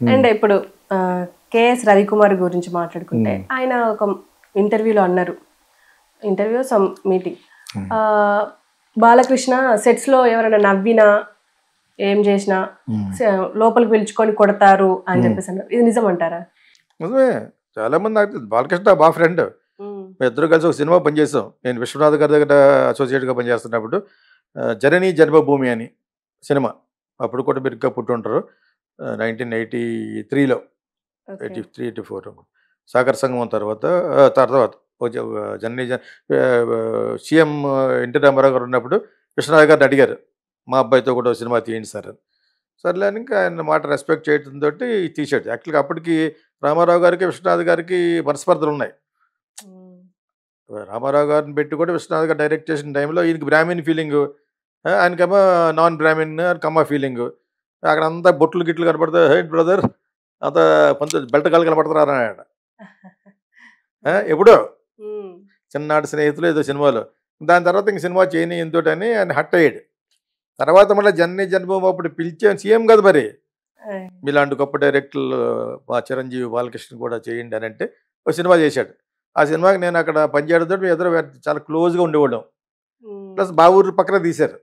Hmm. And ఇప్పుడు K S Ravikumar గురించి మాట్లాడుకుంటే hmm. ఆయన ఒక ఇంటర్వ్యూలో అన్నారు interview some meeting hmm. Balakrishna సెట్స్లో ఎవరైనా నవ్వినా ఏం చేసినా లోపలికి పిలుచుకొని కొడతారు అని చెప్పేసి అన్నారు ఇది నిజం అంటారా నిజమే చాలా మంది బాలకృష్ణ బా ఫ్రెండ్ మేము ఇద్దరు కలిసి ఒక సినిమా పనిచేసాం నేను విశ్వనాథ్ గారి దగ్గర అసోసియేట్గా పనిచేస్తున్నప్పుడు జననీ జన్మభూమి అని సినిమా అప్పుడు కూడా మీరు ఇంకా పుట్టి ఉంటారు నైన్టీన్ ఎయిటీ త్రీలో eighty three eighty four Sagara Sangamam తర్వాత తర్వాత జననీ సీఎం ఎన్టీ రామారావు గారు ఉన్నప్పుడు కృష్ణరాజు గారిని అడిగారు మా అబ్బాయితో కూడా సినిమా తీయండి సార్ అని సర్లే ఇంకా ఆయన మాట రెస్పెక్ట్ తోటి తీసాడు యాక్చువల్గా అప్పటికి రామారావు గారికి విశ్వనాథ్ గారికి మనస్పర్ధలు ఉన్నాయి రామారావు గారిని పెట్టి కూడా విశ్వనాథ్ గారు డైరెక్ట్ చేసిన టైంలో ఈయనకి బ్రాహ్మీణ్ ఫీలింగ్ ఆయనకేమో నాన్ బ్రాహ్మిన్ కమ్మ ఫీలింగు అక్కడ అంతా బొట్లు గిట్లు కనపడతాయి హే బ్రదర్ అంత కొంచెం బెల్ట్ కాలు కనపడుతున్నారు ఆయన ఎప్పుడో చిన్ననాటి స్నేహితులు ఏదో సినిమాలో దాని తర్వాత ఇంక సినిమా చేయని అని ఆయన హట్ అయ్యాడు తర్వాత మళ్ళీ జన్ని జన్మభూమి అప్పుడు పిలిచే సీఎం కదా మరి మీలాంటి గొప్ప డైరెక్టర్లు మా చిరంజీవి బాలకృష్ణ కూడా చేయండి అని అంటే ఒక సినిమా చేశాడు ఆ సినిమాకి నేను అక్కడ పనిచేయడంతో మీ ఎదురు చాలా క్లోజ్గా ఉండేవాళ్ళం ప్లస్ బావూరు పక్కన తీశారు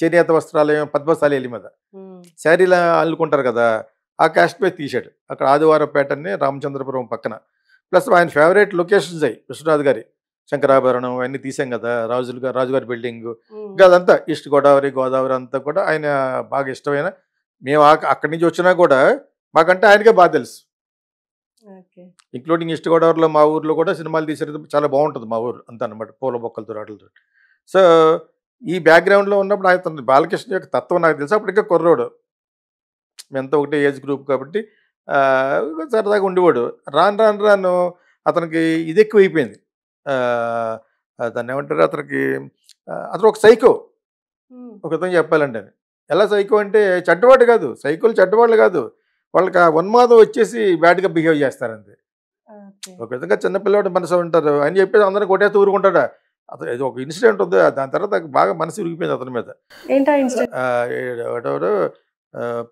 చేనేత వస్త్రాలయం పద్మశాలి మీద శారీలు అల్లుకుంటారు కదా ఆ క్యాస్ట్ పై తీశాడు అక్కడ ఆదివారం పేటని రామచంద్రపురం పక్కన ప్లస్ ఆయన ఫేవరెట్ లొకేషన్స్ అయ్యి విశ్వనాథ్ గారి శంకరాభరణం అవన్నీ తీసాం కదా రాజులు రాజుగారి బిల్డింగ్ ఇంకా అదంతా ఈస్ట్ గోదావరి గోదావరి అంతా కూడా ఆయన బాగా ఇష్టమైన మేము అక్కడి నుంచి వచ్చినా కూడా మాకంటే ఆయనకే బాగా తెలుసు ఇంక్లూడింగ్ ఈస్ట్ గోదావరిలో మా ఊర్లో కూడా సినిమాలు తీసేది చాలా బాగుంటుంది మా ఊరు అంత అనమాట పూల బొక్కలతో రాటలతో సో ఈ బ్యాక్గ్రౌండ్లో ఉన్నప్పుడు అతను బాలకృష్ణ యొక్క తత్వం నాకు తెలుసు అప్పుడు ఇంకా కుర్రోడు ఎంత ఒకటే ఏజ్ గ్రూప్ కాబట్టి సరదాగా ఉండేవాడు రాను రాను రాను అతనికి ఇది ఎక్కువైపోయింది దాన్ని ఏమంటారు అతనికి అతను ఒక సైకో ఒక విధంగా చెప్పాలంటే ఎలా సైకో అంటే చెడ్డవాడు కాదు సైకోలు చెడ్డవాళ్ళు కాదు వాళ్ళకి ఆ ఉన్మాదం వచ్చేసి బ్యాడ్గా బిహేవ్ చేస్తారంతే ఒక విధంగా చిన్నపిల్లవాడు మనసు ఉంటారు అని చెప్పేసి అందరూ కొట్టేస్తూ ఊరుకుంటాడా అతను ఇది ఒక ఇన్సిడెంట్ ఉంది దాని తర్వాత బాగా మనసు ఉరిగిపోయింది అతని మీద ఎవరెవరు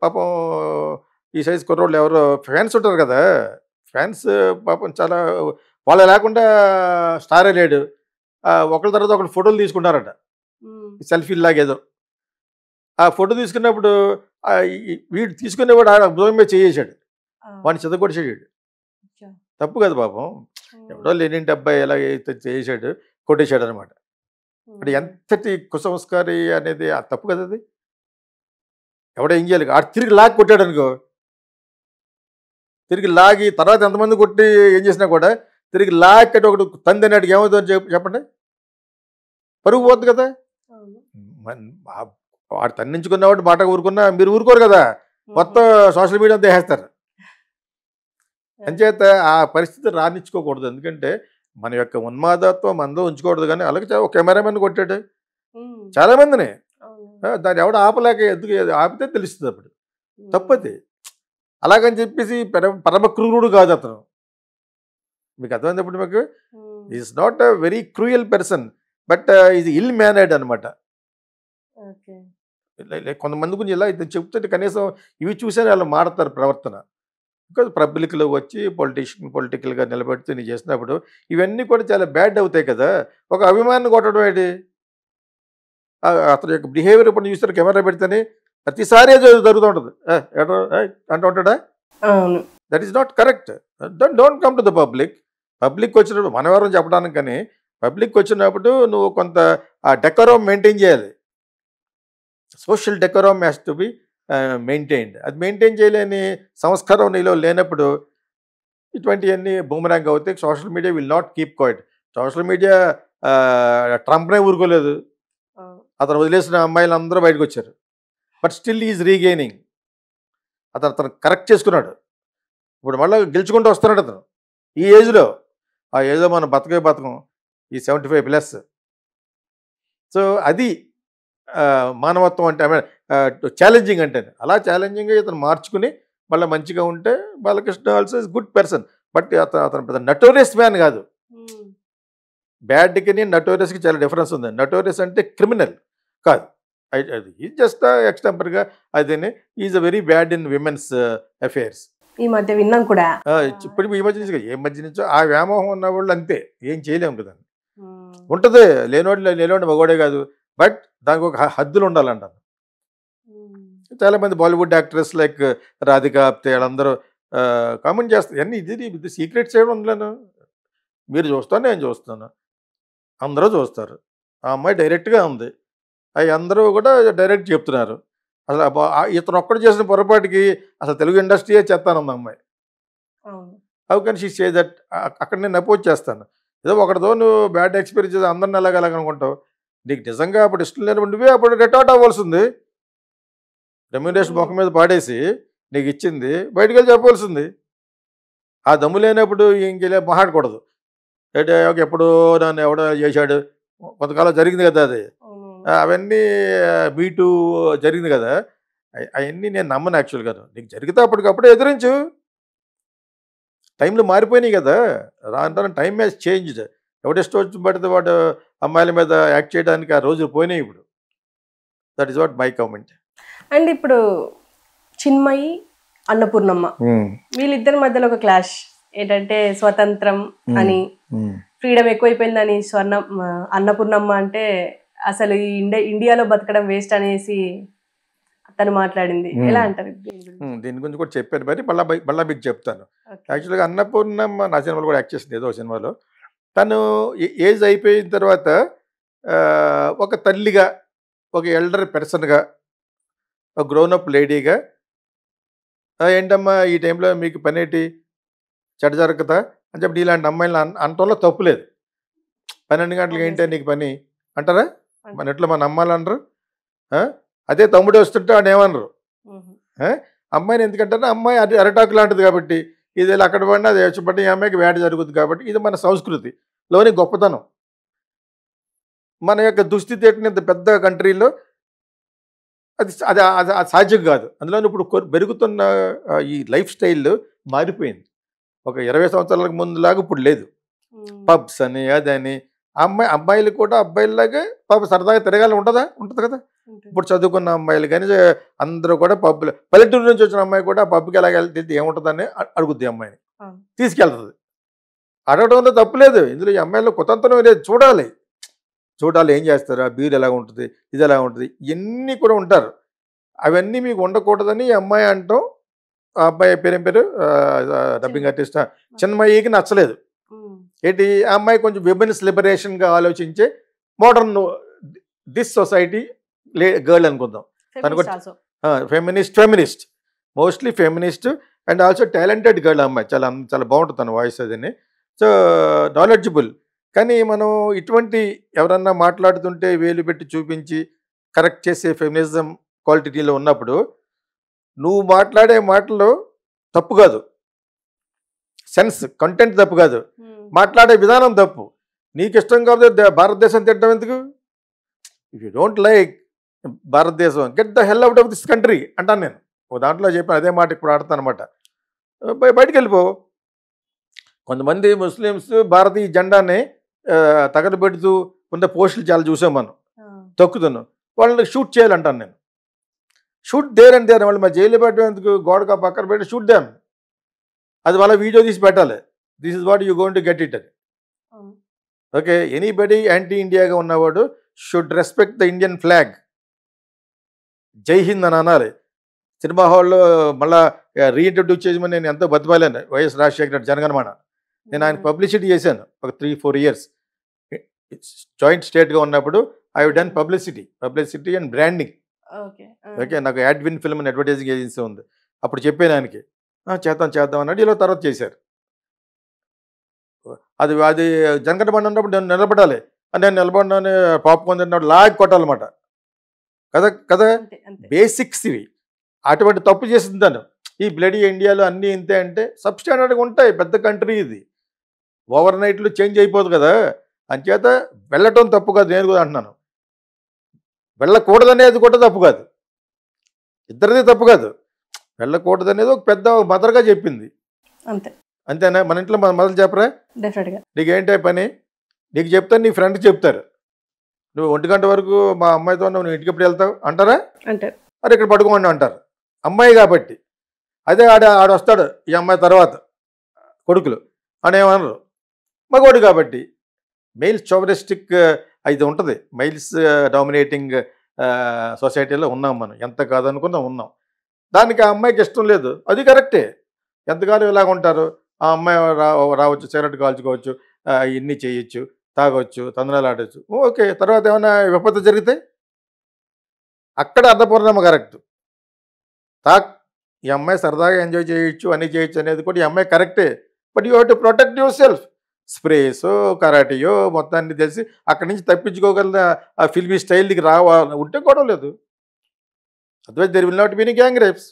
పాపం ఈ సైజ్ కుర్రోళ్ళు ఎవరో ఫ్యాన్స్ ఉంటారు కదా ఫ్యాన్స్ పాపం చాలా వాళ్ళ లేకుండా స్టార్ లేడు ఒకళ్ళ తర్వాత ఒకళ్ళు ఫోటోలు తీసుకున్నారట లాగేదో ఆ ఫోటో తీసుకున్నప్పుడు వీడు తీసుకునేవాడు ఆడ భూమి మీద చేసేసాడు వాడిని చెదగొడిచేసాడు తప్పు కదా పాపం ఎవడో లేనింటి అబ్బాయి ఎలా చేసాడు కొట్టేశాడు అనమాట అంటే ఎంతటి కుసంస్కారి అనేది ఆ తప్పు కదా అది ఎవడో ఏం చేయాలి ఆడు తిరిగి లాగి కొట్టాడు అనుకో తిరిగి లాగి తర్వాత ఎంతమంది కొట్టి ఏం చేసినా కూడా తిరిగి కట్టి ఒకటి తంది అన్నాడు చెప్పి చెప్పండి పరుగు పోద్దు కదా వాడు తన్నించుకున్నవాడు మాట ఊరుకున్నా మీరు ఊరుకోరు కదా మొత్తం సోషల్ మీడియా దేహేస్తారు అంచేత ఆ పరిస్థితి రాణించుకోకూడదు ఎందుకంటే మన యొక్క ఉన్మాదత్వం మనలో ఉంచకూడదు కానీ అలాగే ఒక కెమెరామెన్ కొట్టాడు చాలా మందిని దాన్ని ఎవడ ఆపలేక ఎందుకు ఆపితే తెలుస్తుంది అప్పుడు తప్పది అలాగని చెప్పేసి పరమ క్రూరుడు కాదు అతను మీకు అప్పుడు మీకు is not a very cruel person but ఇది ఇల్ మేనేడ్ అనమాట కొంతమంది గురించి ఇలా చెప్తుంటే కనీసం ఇవి చూసే వాళ్ళు మారుతారు ప్రవర్తన బికాజ్ పబ్లిక్లో వచ్చి పొలిటీషియన్ పొలిటికల్గా నిలబెడుతూ నీ చేసినప్పుడు ఇవన్నీ కూడా చాలా బ్యాడ్ అవుతాయి కదా ఒక అభిమానాన్ని కొట్టడం ఏంటి అతని యొక్క బిహేవియర్ ఇప్పుడు చూస్తారు కెమెరా పెడితేనే ప్రతిసారి జరుగుతూ ఉంటుంది అంటూ ఉంటాడా that is not correct don't come to the public public వచ్చినప్పుడు మనవరం చెప్పడానికి కానీ పబ్లిక్ వచ్చినప్పుడు నువ్వు కొంత ఆ డెకరం మెయింటైన్ చేయాలి social decorum has to be maintained అది మెయింటైన్ చేయలేని సంస్కారం నీలో లేనప్పుడు ఇటువంటివన్నీ భూమరాంగ్ అవుతాయి social media will not keep quiet social media ట్రంప్నే ఊరుకోలేదు అతను వదిలేసిన అమ్మాయిలు అందరూ బయటకు వచ్చారు బట్ స్టిల్ ఈజ్ రీగెయినింగ్ అతను అతను కరెక్ట్ చేసుకున్నాడు ఇప్పుడు మళ్ళీ గెలుచుకుంటూ వస్తున్నాడు అతను ఈ ఏజ్లో ఆ ఏజ్లో మనం బతకే బతకం ఈ సెవెంటీ ప్లస్ సో అది మానవత్వం అంటే ఛాలెంజింగ్ అంటే అలా ఛాలెంజింగ్ ఇతను మార్చుకుని మళ్ళీ మంచిగా ఉంటే Balakrishna also is good person but అతను అతను పెద్ద నటోరియస్ మ్యాన్ కాదు బ్యాడ్కి hmm. నటోరియస్కి చాలా డిఫరెన్స్ ఉంది నటోరియస్ అంటే క్రిమినల్ కాదు అది జస్ట్ ఎక్స్టెంపర్గా అదే is a very bad in women's affairs ఈ మధ్య విన్నాం కూడా ఇప్పుడు ఈ మధ్య నుంచి ఏ మధ్య నుంచో ఆ వ్యామోహం ఉన్న వాళ్ళు అంతే ఏం చేయలేము కదా hmm. ఉంటుంది లేనోడు లేనోడు మగోడే కాదు బట్ దానికి ఒక హద్దులు ఉండాలంటాను చాలామంది Bollywood actors like uh, Radhika Apte వాళ్ళందరూ uh, కామెంట్ చేస్తారు అన్నీ ఇది ఇది సీక్రెట్స్ ఏమి ఉండలేను మీరు చూస్తాను నేను చూస్తాను అందరూ చూస్తారు ఆ అమ్మాయి డైరెక్ట్గా ఉంది అవి అందరూ కూడా డైరెక్ట్ చెప్తున్నారు అసలు ఇతను ఒక్కడు చేసిన పొరపాటుకి అసలు తెలుగు ఇండస్ట్రీయే చేస్తాను ఉంది అమ్మాయి how can she say that అక్కడ నేను అపోజ్ చేస్తాను ఏదో ఒకటితో నువ్వు బ్యాడ్ ఎక్స్పీరియన్స్ అందరిని అలాగ నీకు నిజంగా అప్పుడు ఇష్టం లేనప్పుడు నువ్వే అప్పుడు రిటర్ట్ అవ్వాల్సింది రెమ్యునేషన్ ముఖం మీద పాడేసి నీకు ఇచ్చింది బయటికి వెళ్ళి చెప్పవలసింది ఆ దమ్ము లేనప్పుడు ఇంకెళ్ళి మాట్లాడకూడదు అంటే ఎప్పుడో నన్ను ఎవడో చేశాడు కొంతకాలం జరిగింది కదా అది అవన్నీ బీటు జరిగింది కదా అవన్నీ నేను నమ్మను యాక్చువల్గా నీకు జరిగితే అప్పటికప్పుడు ఎదిరించు టైంలు మారిపోయినాయి కదా రాను టైం మ్యాచ్ చేంజ్డ్ వచ్చి పడితే వాడు అమ్మాయిల మీద యాక్ట్ చేయడానికి ఆ రోజు పోయినాయి ఇప్పుడు that is what my comment and ఇప్పుడు చిన్మయి అన్నపూర్ణమ్మ వీళ్ళిద్దరి మధ్యలో ఒక క్లాష్ ఏంటంటే స్వతంత్రం అని ఫ్రీడమ్ ఎక్కువైపోయిందని స్వర్ణ అన్నపూర్ణమ్మ అంటే అసలు ఈ ఇండి ఇండియాలో బతకడం వేస్ట్ అనేసి తను మాట్లాడింది ఎలా అంటారు దీని గురించి కూడా చెప్పారు మరి మళ్ళీ మళ్ళీ మీకు చెప్తాను యాక్చువల్గా అన్నపూర్ణమ్మ నా సినిమాలో కూడా యాక్ట్ చేసింది ఏదో సినిమాలో తను ఏజ్ అయిపోయిన తర్వాత ఒక తల్లిగా ఒక ఎల్డర్ పెర్సన్గా ఒక గ్రౌనప్ లేడీగా ఏంటమ్మా ఈ టైంలో మీకు ఏంటి చెడ్డ జరగదా అని చెప్పి ఇలాంటి అమ్మాయిలు అనటంలో తప్పు లేదు పన్నెండు గంటలకి ఏంటి నీకు పని అంటారా మన ఎట్లా మన అమ్మాయిలు అనరు అదే తమ్ముడు వస్తుంటే వాడు ఏమనరు అమ్మాయిని ఎందుకంటారా అమ్మాయి అది అరటాకు లాంటిది కాబట్టి ఇది అక్కడ పడినా అది వచ్చి ఈ అమ్మాయికి వేట జరుగుతుంది కాబట్టి ఇది మన సంస్కృతి లోని గొప్పతనం మన యొక్క దుస్థితి ఇంత పెద్ద కంట్రీలో అది అది అది సాధ్యం కాదు అందులో ఇప్పుడు పెరుగుతున్న ఈ లైఫ్ స్టైల్ మారిపోయింది ఒక ఇరవై సంవత్సరాలకు ముందులాగా ఇప్పుడు లేదు పబ్స్ అని అదని అమ్మాయి అబ్బాయిలు కూడా అబ్బాయిలాగే పాప సరదాగా తిరగాలి ఉంటుందా ఉంటుంది కదా ఇప్పుడు చదువుకున్న అమ్మాయిలు కానీ అందరూ కూడా పబ్బులు పల్లెటూరు నుంచి వచ్చిన అమ్మాయి కూడా పబ్కి ఎలాగ వెళ్తే ఏముంటుందని అడుగుద్ది అమ్మాయిని తీసుకెళ్తుంది అడగడంలో తప్పులేదు ఇందులో ఈ అమ్మాయిలో కుతంత్రం లేదు చూడాలి చూడాలి ఏం చేస్తారా బీరు ఎలా ఉంటుంది ఇది ఎలా ఉంటుంది ఇవన్నీ కూడా ఉంటారు అవన్నీ మీకు ఉండకూడదని అమ్మాయి అంటాం ఆ అబ్బాయి పేరేం పేరు డబ్బింగ్ ఆర్టిస్ట్ చిన్నమ్మాయికి నచ్చలేదు ఏంటి ఆ అమ్మాయి కొంచెం విమెన్స్ లిబరేషన్గా ఆలోచించే మోడర్న్ దిస్ సొసైటీ లే గర్ల్ అనుకుందాం తనకు feminist feminist mostly feminist and also talented girl అమ్మాయి చాలా చాలా బాగుంటుంది తన వాయిస్ అదని సో నాలెడ్జిబుల్ కానీ మనం ఇటువంటి ఎవరన్నా మాట్లాడుతుంటే వేలు పెట్టి చూపించి కరెక్ట్ చేసే ఫెమినిజం క్వాలిటీలో ఉన్నప్పుడు నువ్వు మాట్లాడే మాటలు తప్పు కాదు సెన్స్ కంటెంట్ తప్పు కాదు మాట్లాడే విధానం తప్పు నీకు ఇష్టం కాదు భారతదేశం తిట్టడం ఎందుకు if you don't like Bharatadesam get the hell out of this country అంటాను నేను ఓ దాంట్లో చెప్పాను అదే మాట ఇప్పుడు ఆడతాను అనమాట బయటికి వెళ్ళిపో కొంతమంది ముస్లిమ్స్ భారతీయ జెండాని పెడుతూ ఉన్న పోస్టులు చాలా చూసాం మనం తొక్కుతున్నాం వాళ్ళని షూట్ చేయాలంటాను నేను షూట్ దేర్ దేరం వాళ్ళు మా జైలు పెట్టేందుకు గోడక పక్కన పెట్టి షూట్ దేమ్ అది వాళ్ళ వీడియో తీసి పెట్టాలి this is what you gonna to get it అని ఓకే ఎనీబడి యాంటీ ఇండియాగా ఉన్నవాడు should respect the Indian flag జై హింద్ అని అనాలి సినిమా హాల్లో మళ్ళా రీఇంట్రడ్యూస్ చేయమని నేను ఎంతో బతిమాలేను వైఎస్ రాజశేఖర జనగణమాన నేను ఆయన పబ్లిసిటీ చేశాను ఒక త్రీ ఫోర్ ఇయర్స్ జాయింట్ స్టేట్గా ఉన్నప్పుడు I done publicity publicity and branding okay నాకు Adwin film and advertising agency ఉంది అప్పుడు చెప్పేదానికి చేద్దాం చేద్దాం అన్నట్టు ఇలా తర్వాత చేశారు అది అది జనగట బండి ఉన్నప్పుడు నేను నిలబడాలి నేను నిలబడిన పాప్కార్న్ తిన్నప్పుడు లాగ్ కొట్టాలన్నమాట కదా కదా బేసిక్స్ ఇవి అటువంటి తప్పు చేసింది తను ఈ బ్లడీ ఇండియాలో అన్నీ ఇంతే అంటే సబ్స్టాండర్డ్గా ఉంటాయి పెద్ద కంట్రీ ఇది ఓవర్ నైట్లు చేంజ్ అయిపోదు కదా అంచేత వెళ్ళటం తప్పు కాదు నేను కూడా అంటున్నాను వెళ్ళకూడదనేది కూడా తప్పు కాదు ఇద్దరిది తప్పు కాదు వెళ్ళకూడదనేది ఒక పెద్ద మదర్గా చెప్పింది అంతే అంతేనా మన ఇంట్లో మన మొదలు చెప్పరా డెఫినెట్గా నీకు ఏంటే పని నీకు చెప్తాను నీ ఫ్రెండ్ చెప్తారు నువ్వు ఒంటి గంట వరకు మా అమ్మాయితో నువ్వు ఇంటికి ఎప్పుడు వెళ్తావు అంటారా అంటారు మరి ఇక్కడ పడుకోండి అంటారు అమ్మాయి కాబట్టి అదే ఆడ ఆడ వస్తాడు ఈ అమ్మాయి తర్వాత కొడుకులు అనేమనరు మగవాడు కాబట్టి మెయిల్స్ చోవరిస్టిక్ అయితే ఉంటుంది మెయిల్స్ డామినేటింగ్ సొసైటీలో ఉన్నాం మనం ఎంత కాదనుకున్నా ఉన్నాం దానికి ఆ అమ్మాయికి ఇష్టం లేదు అది కరెక్టే ఎంతకాలం ఇలాగ ఉంటారు ఆ అమ్మాయి రావచ్చు సిగరెట్ కాల్చుకోవచ్చు ఇన్ని చేయొచ్చు తాగొచ్చు తందనాలు ఆడవచ్చు ఓకే తర్వాత ఏమైనా విపత్తు జరిగితే అక్కడ అర్ధపూర్ణమ్మ కరెక్ట్ తా ఈ అమ్మాయి సరదాగా ఎంజాయ్ చేయొచ్చు అన్నీ చేయొచ్చు అనేది కూడా ఈ అమ్మాయి కరెక్టే but you have to protect your self స్ప్రేసో కరాటియో మొత్తాన్ని తెలిసి అక్కడి నుంచి తప్పించుకోగల ఆ ఫిల్మీ స్టైల్ దగ్గర రావా ఉంటే గొడవ లేదు otherwise there will not be any gang rapes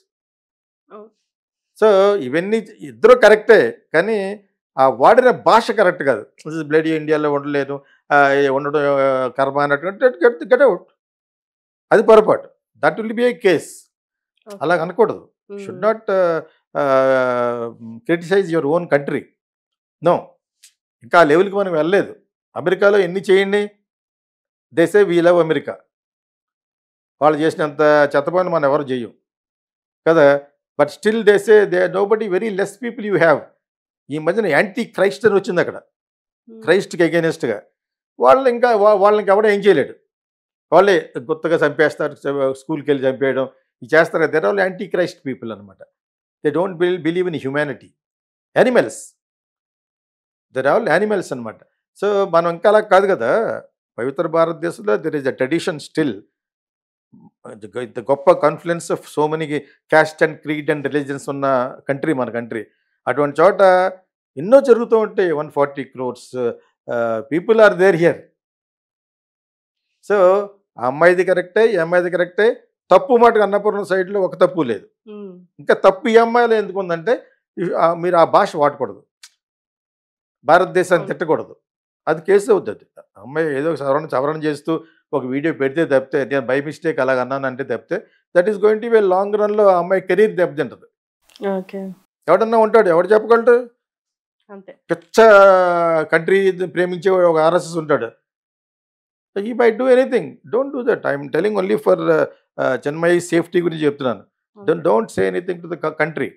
so ఇవన్నీ ఇద్దరు కరెక్టే కానీ ఆ వాడిన భాష కరెక్ట్ కాదు బ్లడ్ ఇండియాలో ఉండలేదు ఉండడం కర్మ అన్నట్టు గెట్ గెట్ అవుట్ అది పొరపాటు that will be a case అలా అనకూడదు should not criticize your own country no ఇంకా ఆ లెవెల్కి మనం వెళ్ళలేదు అమెరికాలో ఎన్ని చేయండి దేశే వీ లవ్ అమెరికా వాళ్ళు చేసినంత చెత్త మనం ఎవరు చేయం కదా బట్ స్టిల్ దేశే they nobody very less people you have ఈ మధ్యన యాంటీ క్రైస్ట్ అని వచ్చింది అక్కడ క్రైస్ట్కి అగేనెస్ట్గా వాళ్ళు ఇంకా వాళ్ళకి ఎవడో ఏం చేయలేడు వాళ్ళే గుత్తగా చంపేస్తారు స్కూల్కి వెళ్ళి చంపేయడం ఇవి చేస్తారు there all antichrist people అనమాట they don't believe in humanity animals there all animals అనమాట సో మనం ఇంకా అలా కాదు కదా పవిత్ర భారతదేశంలో there is a tradition still ఇంత గొప్ప confidence of so many caste and creed and religions ఉన్న కంట్రీ మన కంట్రీ అటువంటి చోట ఎన్నో జరుగుతూ ఉంటాయి one forty crores people are there here so ఆ అమ్మాయిది కరెక్టే ఈ అమ్మాయిది కరెక్టే తప్పు మాటకు అన్నపూర్ణ సైడ్లో ఒక తప్పు లేదు ఇంకా తప్పు ఈ అమ్మాయిలో ఎందుకు ఉందంటే మీరు ఆ భాష వాడకూడదు భారతదేశాన్ని తిట్టకూడదు అది కేసు అవుతుంది అమ్మాయి ఏదో ఒక సవరణ సవరణ చేస్తూ ఒక వీడియో పెడితే తప్పితే నేను బై మిస్టేక్ అలాగ అన్నానంటే తప్పితే that is going to way long రన్లో అమ్మాయి కెరీర్ దెబ్బతింటది ఎవడన్నా ఉంటాడు ఎవడు చెప్పగలడు పిచ్చ కంట్రీ ప్రేమించే ఒక ఆర్ఎస్ఎస్ ఉంటాడు ఈ by do anything don't do that I'm telling only for Chinmayi safety గురించి చెప్తున్నాను then don't say anything to the country